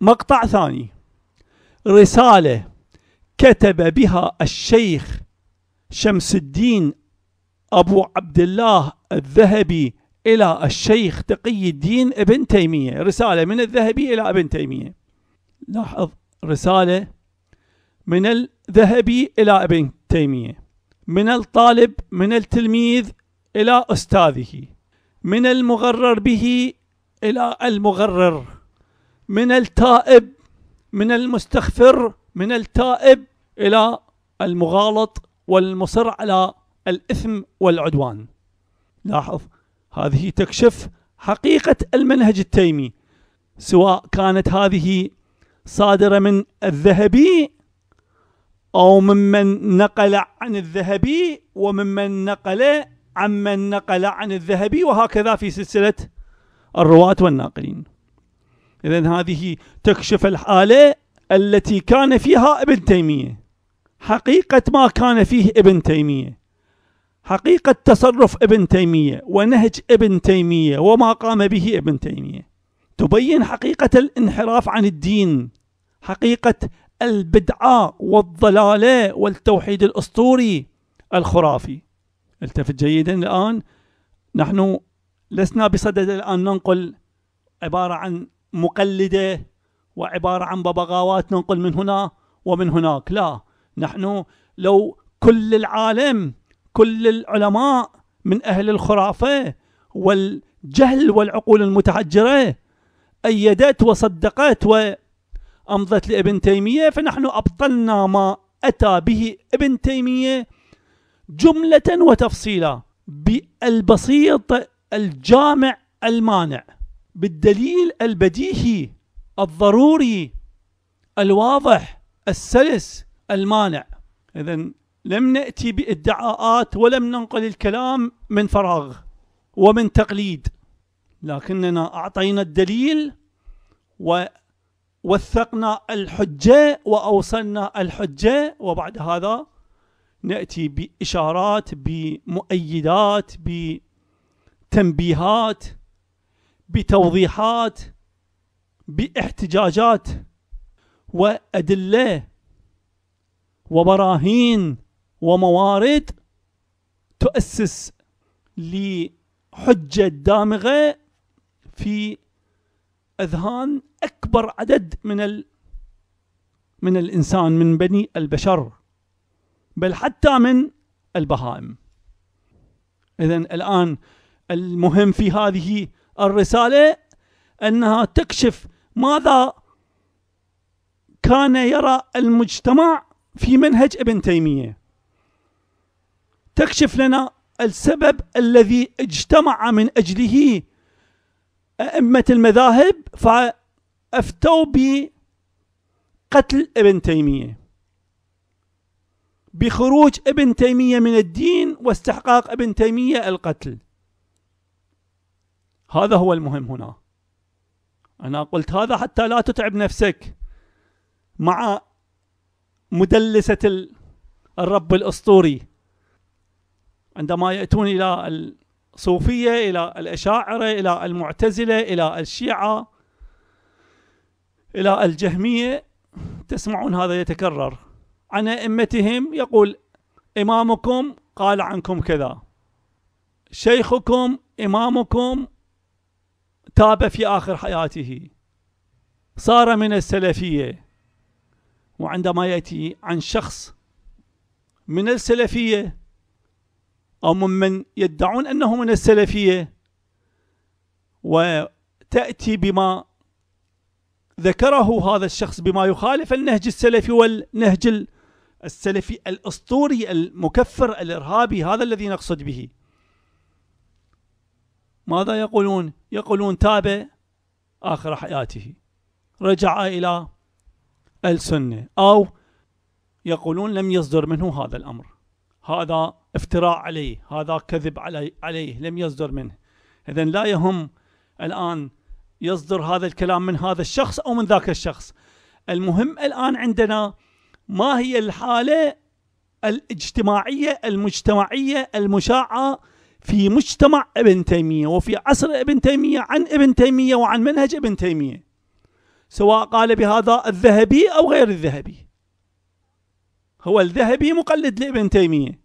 مقطع ثاني رسالة كتب بها الشيخ شمس الدين أبو عبد الله الذهبي إلى الشيخ تقي الدين ابن تيمية رسالة من الذهبي إلى ابن تيمية لاحظ رسالة من الذهبي إلى ابن تيمية من الطالب من التلميذ إلى أستاذه من المغرر به إلى المغرر من التائب من المستغفر من التائب إلى المغالط والمصر على الإثم والعدوان لاحظ هذه تكشف حقيقة المنهج التيمي سواء كانت هذه صادرة من الذهبي أو ممن نقل عن الذهبي وممن نقل عمن نقل عن الذهبي وهكذا في سلسلة الرواة والناقلين إذا هذه تكشف الحالة التي كان فيها ابن تيمية حقيقة ما كان فيه ابن تيمية حقيقة تصرف ابن تيمية ونهج ابن تيمية وما قام به ابن تيمية تبين حقيقة الانحراف عن الدين حقيقة البدعة والضلالة والتوحيد الأسطوري الخرافي التفت جيدا الآن نحن لسنا بصدد الآن ننقل عبارة عن مقلدة وعبارة عن ببغاوات ننقل من هنا ومن هناك لا نحن لو كل العالم كل العلماء من أهل الخرافة والجهل والعقول المتحجرة أيدت وصدقت وأمضت لابن تيمية فنحن أبطلنا ما أتى به ابن تيمية جملة وتفصيلا بالبسيط الجامع المانع بالدليل البديهي الضروري الواضح السلس المانع إذا لم نأتي بادعاءات ولم ننقل الكلام من فراغ ومن تقليد لكننا أعطينا الدليل ووثقنا الحجة وأوصلنا الحجة وبعد هذا نأتي بإشارات بمؤيدات بتنبيهات بتوضيحات باحتجاجات وأدلة وبراهين وموارد تؤسس لحجة دامغة في أذهان أكبر عدد من ال من الإنسان من بني البشر بل حتى من البهائم إذا الآن المهم في هذه الرسالة أنها تكشف ماذا كان يرى المجتمع في منهج ابن تيمية تكشف لنا السبب الذي اجتمع من أجله أئمة المذاهب فأفتوا بقتل ابن تيمية بخروج ابن تيمية من الدين واستحقاق ابن تيمية القتل هذا هو المهم هنا أنا قلت هذا حتى لا تتعب نفسك مع مدلسة الرب الأسطوري عندما يأتون إلى الصوفية إلى الأشاعرة إلى المعتزلة إلى الشيعة إلى الجهمية تسمعون هذا يتكرر عن أئمتهم يقول إمامكم قال عنكم كذا شيخكم إمامكم تاب في آخر حياته صار من السلفية وعندما يأتي عن شخص من السلفية أو ممن يدعون أنه من السلفية وتأتي بما ذكره هذا الشخص بما يخالف النهج السلفي والنهج السلفي الأسطوري المكفر الإرهابي هذا الذي نقصد به ماذا يقولون؟ يقولون تاب آخر حياته رجع إلى السنة أو يقولون لم يصدر منه هذا الأمر هذا افتراء عليه هذا كذب علي عليه لم يصدر منه إذا لا يهم الآن يصدر هذا الكلام من هذا الشخص أو من ذاك الشخص المهم الآن عندنا ما هي الحالة الاجتماعية المجتمعية المشاعة في مجتمع ابن تيمية وفي عصر ابن تيمية عن ابن تيمية وعن منهج ابن تيمية سواء قال بهذا الذهبي أو غير الذهبي هو الذهبي مقلد لابن تيمية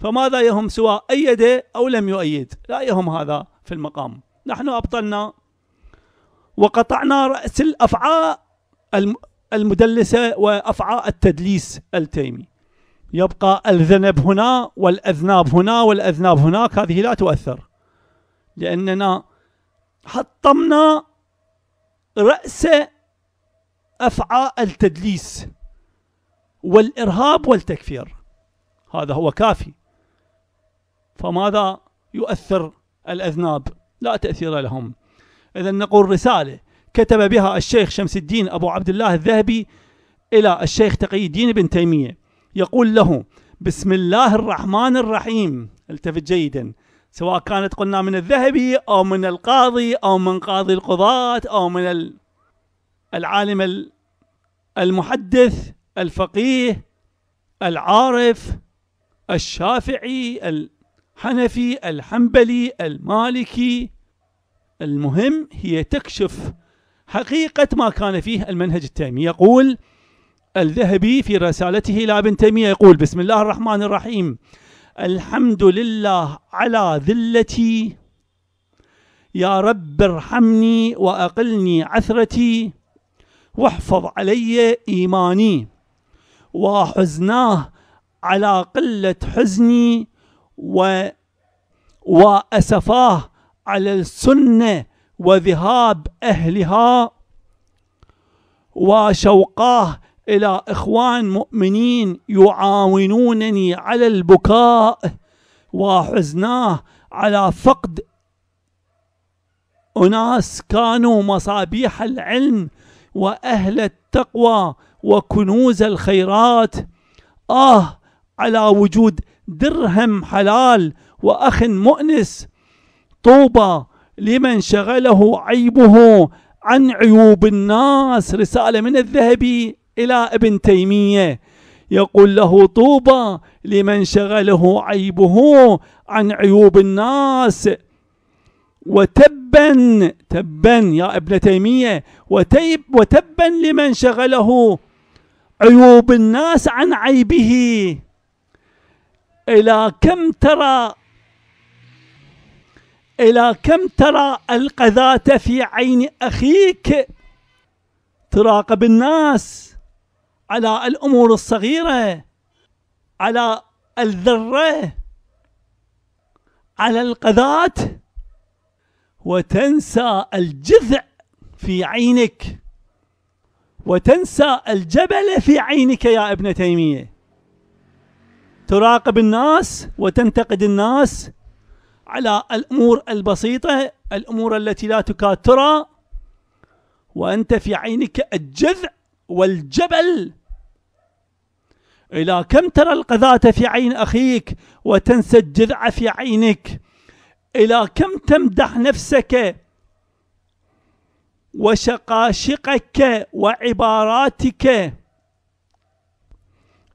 فماذا يهم سواء أيد أو لم يؤيد لا يهم هذا في المقام نحن أبطلنا وقطعنا رأس الأفعاء المدلسة وأفعاء التدليس التيمي يبقى الذنب هنا والأذناب هنا والأذناب هناك هذه لا تؤثر لأننا حطمنا رأس أفعاء التدليس والإرهاب والتكفير هذا هو كافي فماذا يؤثر الأذناب لا تأثير لهم إذا نقول رسالة كتب بها الشيخ شمس الدين أبو عبد الله الذهبي إلى الشيخ تقي الدين بن تيمية يقول له بسم الله الرحمن الرحيم التفت جيدا سواء كانت قلنا من الذهبي أو من القاضي أو من قاضي القضاة أو من العالم المحدث الفقيه العارف الشافعي الحنفي الحنبلي المالكي المهم هي تكشف حقيقة ما كان فيه المنهج التيمي يقول الذهبي في رسالته إلى ابن تيمية يقول بسم الله الرحمن الرحيم الحمد لله على ذلتي يا رب ارحمني وأقلني عثرتي واحفظ علي إيماني وحزناه على قلة حزني و وأسفاه على السنة وذهاب أهلها وشوقاه إلى إخوان مؤمنين يعاونونني على البكاء وحزناه على فقد أناس كانوا مصابيح العلم وأهل التقوى وكنوز الخيرات آه على وجود درهم حلال وأخ مؤنس طوبى لمن شغله عيبه عن عيوب الناس رسالة من الذهبي إلى ابن تيمية يقول له طوبى لمن شغله عيبه عن عيوب الناس وتبا تبا يا ابن تيمية وتيب وتبا لمن شغله عيوب الناس عن عيبه إلى كم ترى إلى كم ترى القذاة في عين أخيك تراقب الناس على الأمور الصغيرة على الذرة على القذاة وتنسى الجذع في عينك وتنسى الجبل في عينك يا ابن تيمية تراقب الناس وتنتقد الناس على الأمور البسيطة الأمور التي لا تكاد ترى وأنت في عينك الجذع والجبل إلى كم ترى القذاة في عين أخيك وتنسى الجذع في عينك إلى كم تمدح نفسك وشقاشقك وعباراتك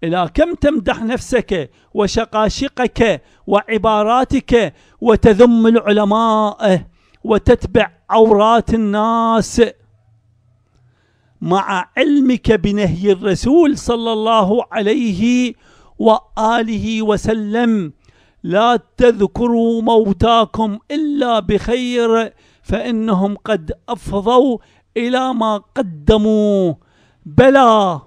إلى كم تمدح نفسك وشقاشقك وعباراتك وتذم العلماء وتتبع عورات الناس مع علمك بنهي الرسول صلى الله عليه وآله وسلم لا تذكروا موتاكم إلا بخير فإنهم قد أفضوا إلى ما قدموا بلى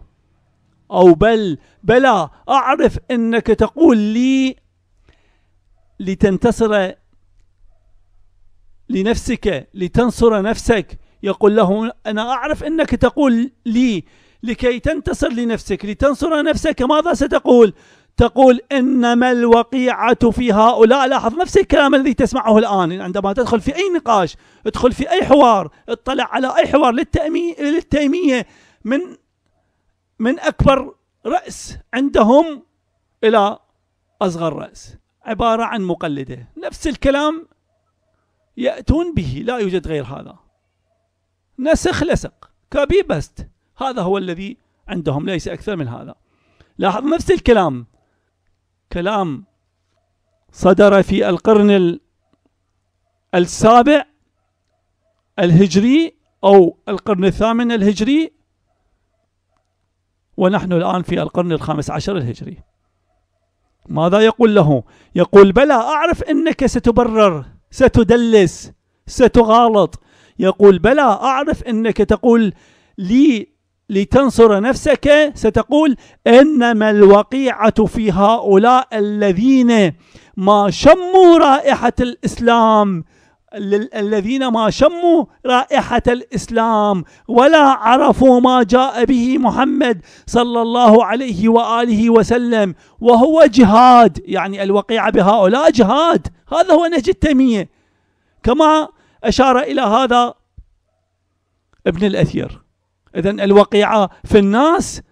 أو بل بلى أعرف أنك تقول لي لتنتصر لنفسك لتنصر نفسك يقول له أنا أعرف أنك تقول لي لكي تنتصر لنفسك لتنصر نفسك ماذا ستقول تقول إنما الوقيعة في هؤلاء لاحظ نفس الكلام الذي تسمعه الآن عندما تدخل في أي نقاش ادخل في أي حوار اطلع على أي حوار للتأمية, للتأمية من من أكبر رأس عندهم إلى أصغر رأس عبارة عن مقلدة نفس الكلام يأتون به لا يوجد غير هذا نسخ لسق كابي بست هذا هو الذي عندهم ليس أكثر من هذا لاحظ نفس الكلام كلام صدر في القرن السابع الهجري أو القرن الثامن الهجري ونحن الآن في القرن الخامس عشر الهجري ماذا يقول له يقول بلى أعرف أنك ستبرر ستدلس ستغالط يقول بلى أعرف أنك تقول لي لتنصر نفسك ستقول إنما الوقيعة في هؤلاء الذين ما شموا رائحة الإسلام الذين ما شموا رائحة الإسلام ولا عرفوا ما جاء به محمد صلى الله عليه وآله وسلم وهو جهاد يعني الوقيعة بهؤلاء جهاد هذا هو نهج التيمية كما أشار إلى هذا ابن الأثير اذا الوقيعه في الناس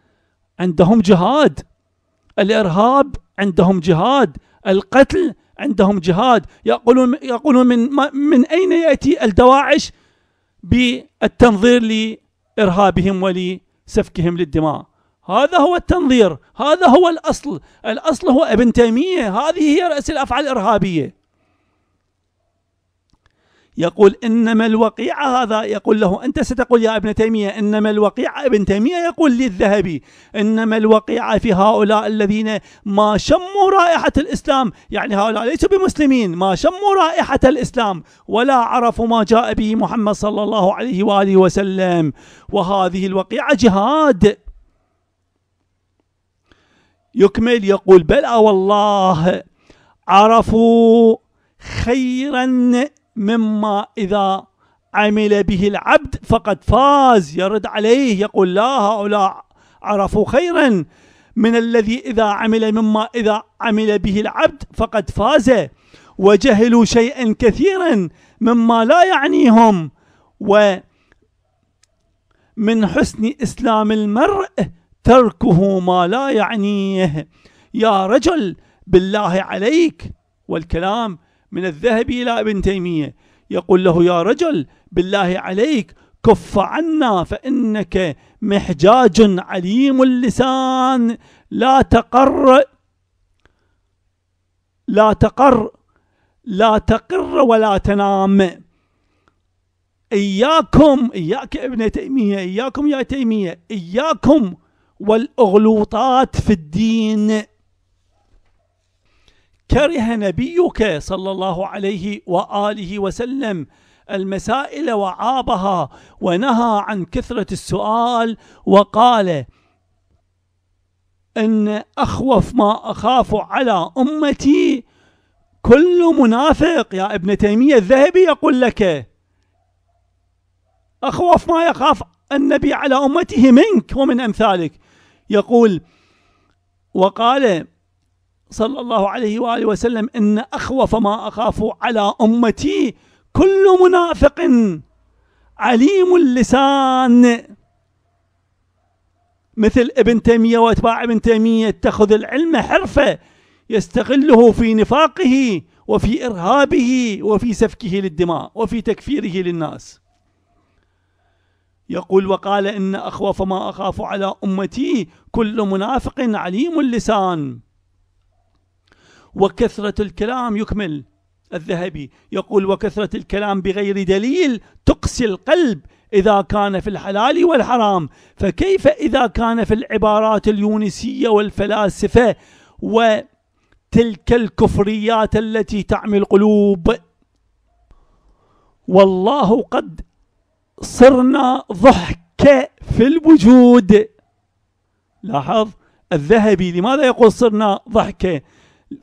عندهم جهاد الارهاب عندهم جهاد القتل عندهم جهاد يقولون يقولون من من اين ياتي الدواعش بالتنظير لارهابهم ولسفكهم للدماء هذا هو التنظير هذا هو الاصل الاصل هو ابن تيميه هذه هي راس الافعال الارهابيه يقول إنما الوقيع هذا يقول له أنت ستقول يا ابن تيمية إنما الوقيع ابن تيمية يقول للذهبي إنما الوقيع في هؤلاء الذين ما شموا رائحة الإسلام يعني هؤلاء ليسوا بمسلمين ما شموا رائحة الإسلام ولا عرفوا ما جاء به محمد صلى الله عليه وآله وسلم وهذه الوقيعة جهاد يكمل يقول بلى والله عرفوا خيرا مما إذا عمل به العبد فقد فاز يرد عليه يقول لا هؤلاء عرفوا خيرا من الذي إذا عمل مما إذا عمل به العبد فقد فاز وجهلوا شيئا كثيرا مما لا يعنيهم ومن حسن إسلام المرء تركه ما لا يعنيه يا رجل بالله عليك والكلام من الذهبي إلى ابن تيمية يقول له يا رجل بالله عليك كف عنا فإنك محجاج عليم اللسان لا تقر لا تقر لا تقر ولا تنام إياكم إياك ابن تيمية إياكم يا تيمية إياكم والأغلوطات في الدين كره نبيك صلى الله عليه وآله وسلم المسائل وعابها ونهى عن كثرة السؤال وقال إن أخوف ما أخاف على أمتي كل منافق يا ابن تيمية الذهبي يقول لك أخوف ما يخاف النبي على أمته منك ومن أمثالك يقول وقال صلى الله عليه وآله وسلم إن أخوف ما أخاف على أمتي كل منافق عليم اللسان مثل ابن تيمية وأتباع ابن تيمية اتخذ العلم حرفة يستغله في نفاقه وفي إرهابه وفي سفكه للدماء وفي تكفيره للناس يقول وقال إن أخوف ما أخاف على أمتي كل منافق عليم اللسان وكثرة الكلام يكمل الذهبي يقول وكثرة الكلام بغير دليل تقسي القلب إذا كان في الحلال والحرام فكيف إذا كان في العبارات اليونسية والفلاسفة وتلك الكفريات التي تعمي القلوب والله قد صرنا ضحك في الوجود لاحظ الذهبي لماذا يقول صرنا ضحكه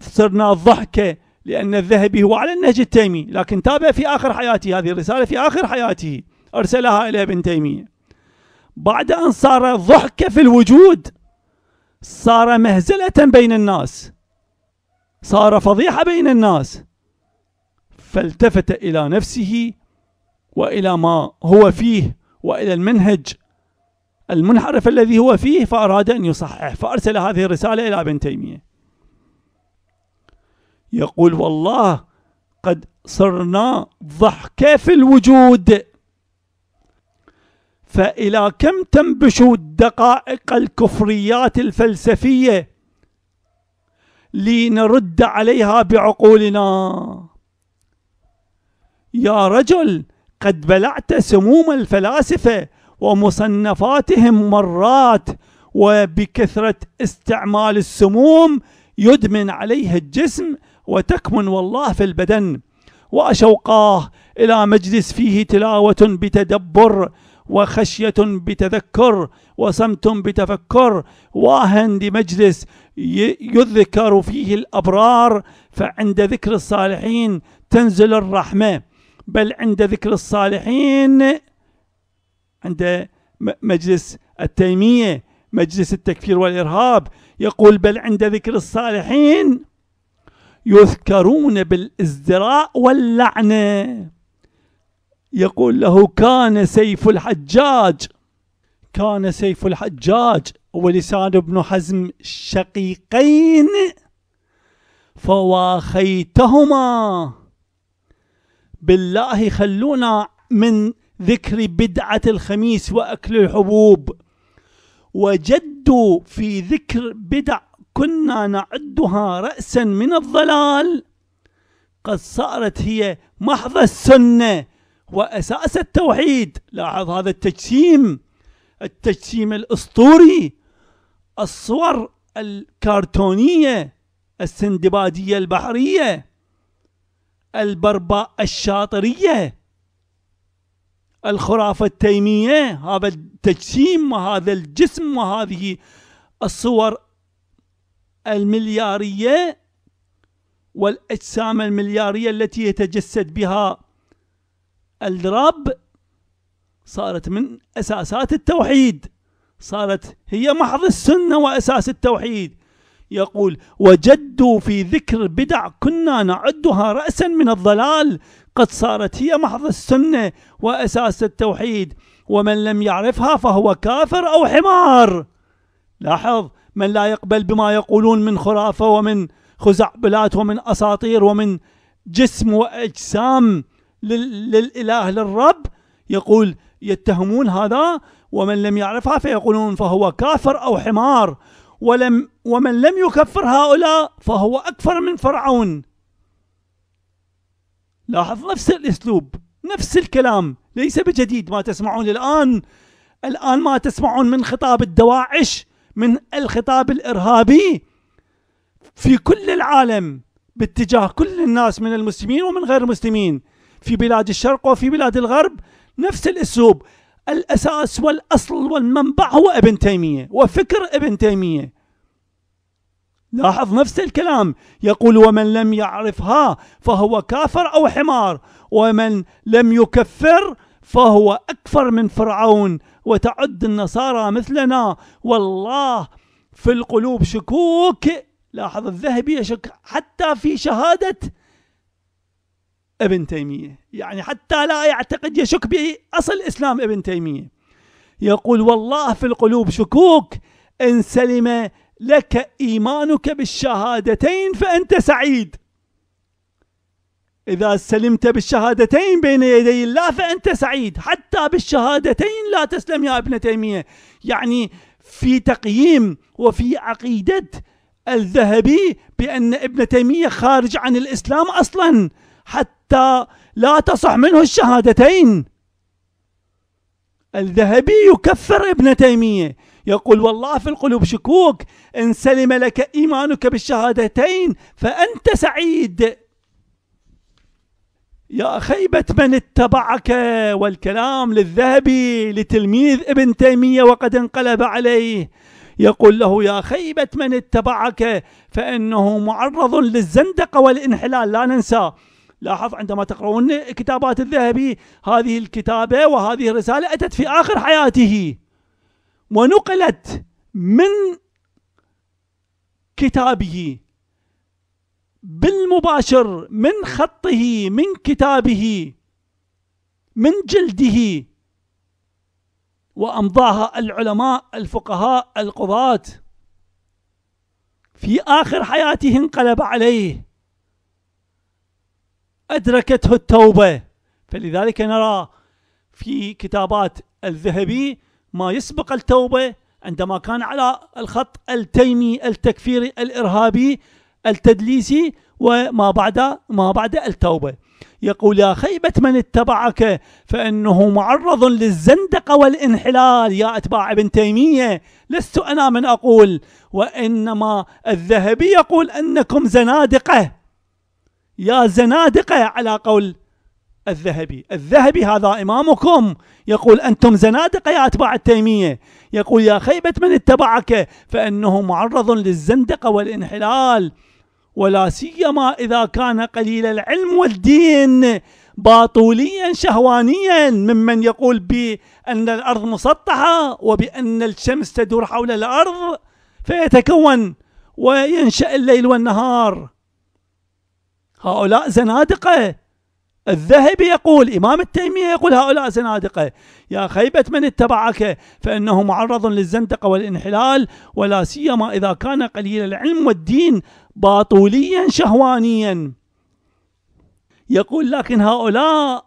صرنا الضحكة لأن الذهبي هو على النهج التيمي لكن تابع في آخر حياته هذه الرسالة في آخر حياته أرسلها إلى ابن تيمية بعد أن صار ضحكة في الوجود صار مهزلة بين الناس صار فضيحة بين الناس فالتفت إلى نفسه وإلى ما هو فيه وإلى المنهج المنحرف الذي هو فيه فأراد أن يصحح فأرسل هذه الرسالة إلى ابن تيمية يقول والله قد صرنا ضحكة في الوجود فإلى كم تنبش الدقائق الكفريات الفلسفية لنرد عليها بعقولنا يا رجل قد بلعت سموم الفلاسفة ومصنفاتهم مرات وبكثرة استعمال السموم يدمن عليها الجسم وتكمن والله في البدن وأشوقاه إلى مجلس فيه تلاوة بتدبر وخشية بتذكر وصمت بتفكر واهن لمجلس يذكر فيه الأبرار فعند ذكر الصالحين تنزل الرحمة بل عند ذكر الصالحين عند مجلس التيمية مجلس التكفير والإرهاب يقول بل عند ذكر الصالحين يذكرون بالازدراء واللعنة يقول له كان سيف الحجاج كان سيف الحجاج ولسان ابن حزم شقيقين فواخيتهما بالله خلونا من ذكر بدعة الخميس وأكل الحبوب وجدوا في ذكر بدع كنا نعدها رأسا من الضلال قد صارت هي محض السنة وأساس التوحيد لاحظ هذا التجسيم التجسيم الأسطوري الصور الكرتونية السندبادية البحرية البرباء الشاطرية الخرافة التيمية هذا التجسيم وهذا الجسم وهذه الصور المليارية والأجسام المليارية التي يتجسد بها الرب صارت من أساسات التوحيد صارت هي محض السنة وأساس التوحيد يقول وجدوا في ذكر بدع كنا نعدها رأسا من الضلال قد صارت هي محض السنة وأساس التوحيد ومن لم يعرفها فهو كافر أو حمار لاحظ من لا يقبل بما يقولون من خرافة ومن خزعبلات ومن أساطير ومن جسم وأجسام للإله للرب يقول يتهمون هذا ومن لم يعرفها فيقولون فهو كافر أو حمار ولم ومن لم يكفر هؤلاء فهو أكفر من فرعون لاحظ نفس الأسلوب نفس الكلام ليس بجديد ما تسمعون الآن الآن ما تسمعون من خطاب الدواعش من الخطاب الارهابي في كل العالم باتجاه كل الناس من المسلمين ومن غير المسلمين في بلاد الشرق وفي بلاد الغرب نفس الاسلوب الاساس والاصل والمنبع هو ابن تيميه وفكر ابن تيميه لاحظ نفس الكلام يقول ومن لم يعرفها فهو كافر او حمار ومن لم يكفر فهو أكثر من فرعون وتعد النصارى مثلنا والله في القلوب شكوك لاحظ الذهبي يشك حتى في شهادة ابن تيمية يعني حتى لا يعتقد يشك بأصل إسلام ابن تيمية يقول والله في القلوب شكوك إن سلم لك إيمانك بالشهادتين فأنت سعيد إذا سلمت بالشهادتين بين يدي الله فأنت سعيد حتى بالشهادتين لا تسلم يا ابن تيمية يعني في تقييم وفي عقيدة الذهبي بأن ابن تيمية خارج عن الإسلام أصلا حتى لا تصح منه الشهادتين الذهبي يكفر ابن تيمية يقول والله في القلوب شكوك إن سلم لك إيمانك بالشهادتين فأنت سعيد يا خيبة من اتبعك والكلام للذهبي لتلميذ ابن تيمية وقد انقلب عليه يقول له يا خيبة من اتبعك فإنه معرض للزندقة والانحلال لا ننسى لاحظ عندما تقرؤون كتابات الذهبي هذه الكتابة وهذه الرسالة أتت في آخر حياته ونقلت من كتابه بالمباشر من خطه من كتابه من جلده وامضاها العلماء الفقهاء القضاة في اخر حياته انقلب عليه ادركته التوبه فلذلك نرى في كتابات الذهبي ما يسبق التوبه عندما كان على الخط التيمي التكفيري الارهابي التدليسي وما بعد ما بعد التوبة يقول يا خيبة من اتبعك فإنه معرض للزندقة والانحلال يا أتباع ابن تيمية لست أنا من أقول وإنما الذهبي يقول أنكم زنادقة يا زنادقة على قول الذهبي الذهبي هذا إمامكم يقول أنتم زنادقة يا أتباع التيمية يقول يا خيبة من اتبعك فإنه معرض للزندقة والانحلال ولا سيما إذا كان قليل العلم والدين باطوليا شهوانيا ممن يقول بأن الأرض مسطحة وبأن الشمس تدور حول الأرض فيتكون وينشأ الليل والنهار هؤلاء زنادقة الذهبي يقول إمام التيمية يقول هؤلاء زنادقة يا خيبة من اتبعك فإنه معرض للزندقة والانحلال ولا سيما إذا كان قليل العلم والدين باطوليا شهوانيا يقول لكن هؤلاء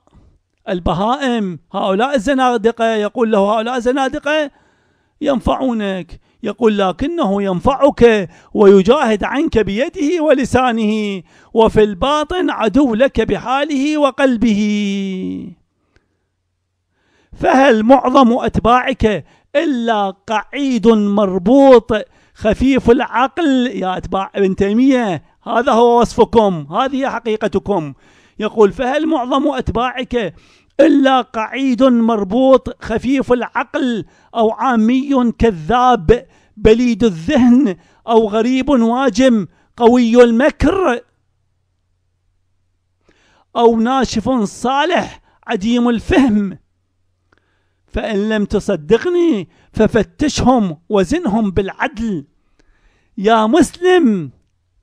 البهائم هؤلاء الزنادقة يقول له هؤلاء الزنادقة ينفعونك يقول لكنه ينفعك ويجاهد عنك بيده ولسانه وفي الباطن عدو لك بحاله وقلبه فهل معظم أتباعك إلا قعيد مربوط خفيف العقل يا أتباع ابن تيمية هذا هو وصفكم هذه حقيقتكم يقول فهل معظم أتباعك إلا قعيد مربوط خفيف العقل أو عامي كذاب بليد الذهن أو غريب واجم قوي المكر أو ناشف صالح عديم الفهم فإن لم تصدقني ففتشهم وزنهم بالعدل يا مسلم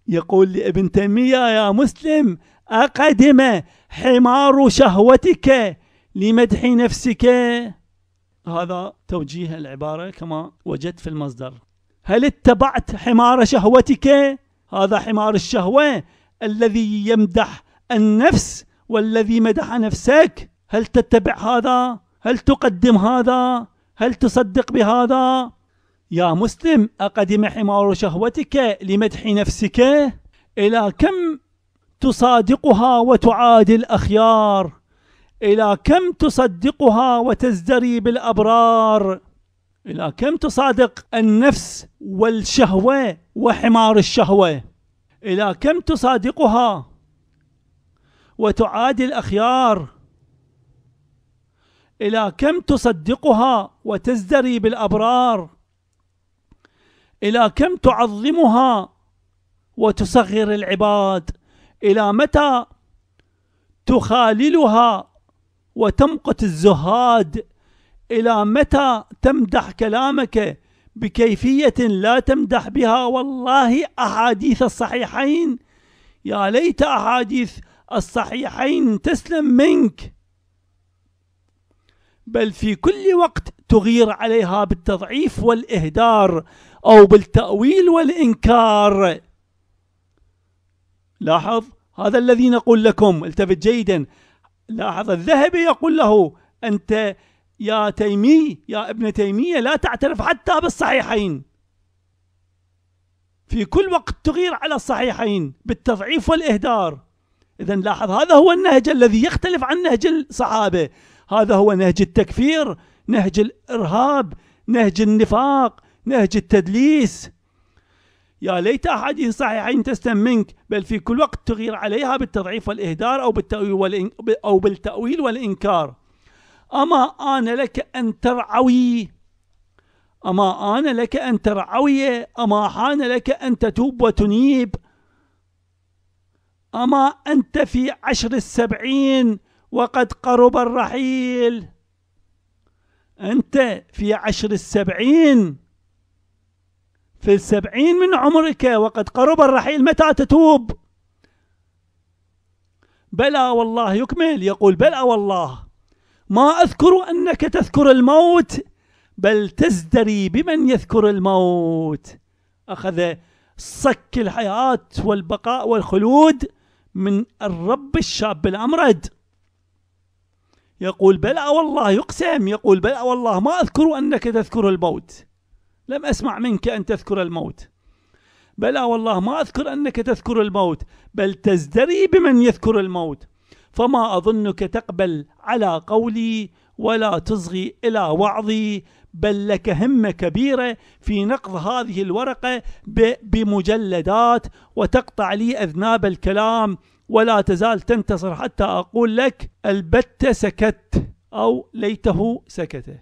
يقول لابن تيمية يا مسلم أقدم حمار شهوتك لمدح نفسك هذا توجيه العبارة كما وجدت في المصدر هل اتبعت حمار شهوتك هذا حمار الشهوة الذي يمدح النفس والذي مدح نفسك هل تتبع هذا هل تقدم هذا هل تصدق بهذا يا مسلم أقدم حمار شهوتك لمدح نفسك إلى كم تصادقها وتعادي الأخيار إلى كم تصدقها وتزدري بالأبرار إلى كم تصادق النفس والشهوة وحمار الشهوة إلى كم تصادقها وتعادي الأخيار إلى كم تصدقها وتزدري بالأبرار إلى كم تعظمها وتصغر العباد إلى متى تخاللها وتمقت الزهاد إلى متى تمدح كلامك بكيفية لا تمدح بها والله أحاديث الصحيحين يا ليت أحاديث الصحيحين تسلم منك بل في كل وقت تغير عليها بالتضعيف والإهدار أو بالتأويل والإنكار لاحظ هذا الذي نقول لكم التفت جيدا لاحظ الذهبي يقول له أنت يا تيمي يا ابن تيمية لا تعترف حتى بالصحيحين في كل وقت تغير على الصحيحين بالتضعيف والإهدار إذا لاحظ هذا هو النهج الذي يختلف عن نهج الصحابة هذا هو نهج التكفير نهج الإرهاب نهج النفاق نهج التدليس يا ليت أحاديث صحيحين تسلم منك بل في كل وقت تغير عليها بالتضعيف والإهدار أو بالتأويل, أو بالتأويل والإنكار أما أنا لك أن ترعوي أما آن لك أن ترعوي أما حان لك أن تتوب وتنيب أما أنت في عشر السبعين وقد قرب الرحيل أنت في عشر السبعين في السبعين من عمرك وقد قرب الرحيل متى تتوب بلى والله يكمل يقول بلى والله ما أذكر أنك تذكر الموت بل تزدري بمن يذكر الموت أخذ صك الحياة والبقاء والخلود من الرب الشاب الأمرد يقول بلى والله يقسم يقول بلى والله ما أذكر أنك تذكر الموت لم أسمع منك أن تذكر الموت بلى والله ما أذكر أنك تذكر الموت بل تزدري بمن يذكر الموت فما أظنك تقبل على قولي ولا تصغي إلى وعظي بل لك همة كبيرة في نقض هذه الورقة بمجلدات وتقطع لي أذناب الكلام ولا تزال تنتصر حتى أقول لك البت سكت أو ليته سكت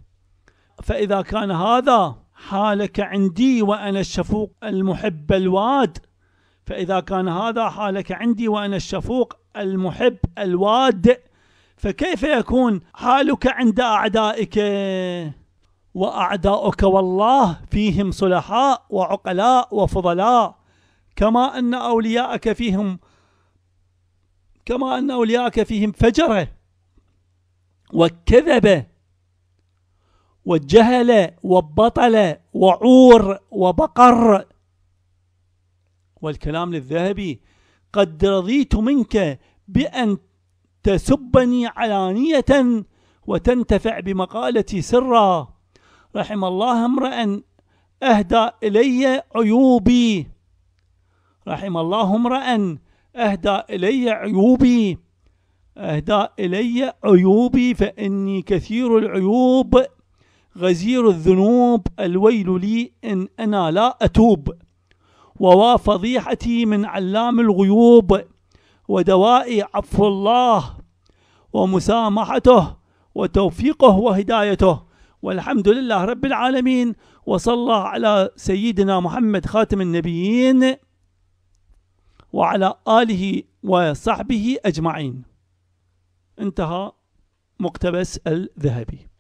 فإذا كان هذا حالك عندي وأنا الشفوق المحب الواد فإذا كان هذا حالك عندي وأنا الشفوق المحب الواد فكيف يكون حالك عند أعدائك وأعداؤك والله فيهم صلحاء وعقلاء وفضلاء كما أن أولياءك فيهم كما أن أولياءك فيهم فجرة وكذبة والجهل والبطل وعور وبقر والكلام للذهبي قد رضيت منك بأن تسبني علانية وتنتفع بمقالتي سرا رحم الله امرأ أهدى إلي عيوبي رحم الله امرأ أهدى إلي عيوبي أهدى إلي عيوبي فإني كثير العيوب غزير الذنوب الويل لي إن أنا لا أتوب ووا فضيحتي من علام الغيوب ودوائي عفو الله ومسامحته وتوفيقه وهدايته والحمد لله رب العالمين وصلى على سيدنا محمد خاتم النبيين وعلى آله وصحبه أجمعين انتهى مقتبس الذهبي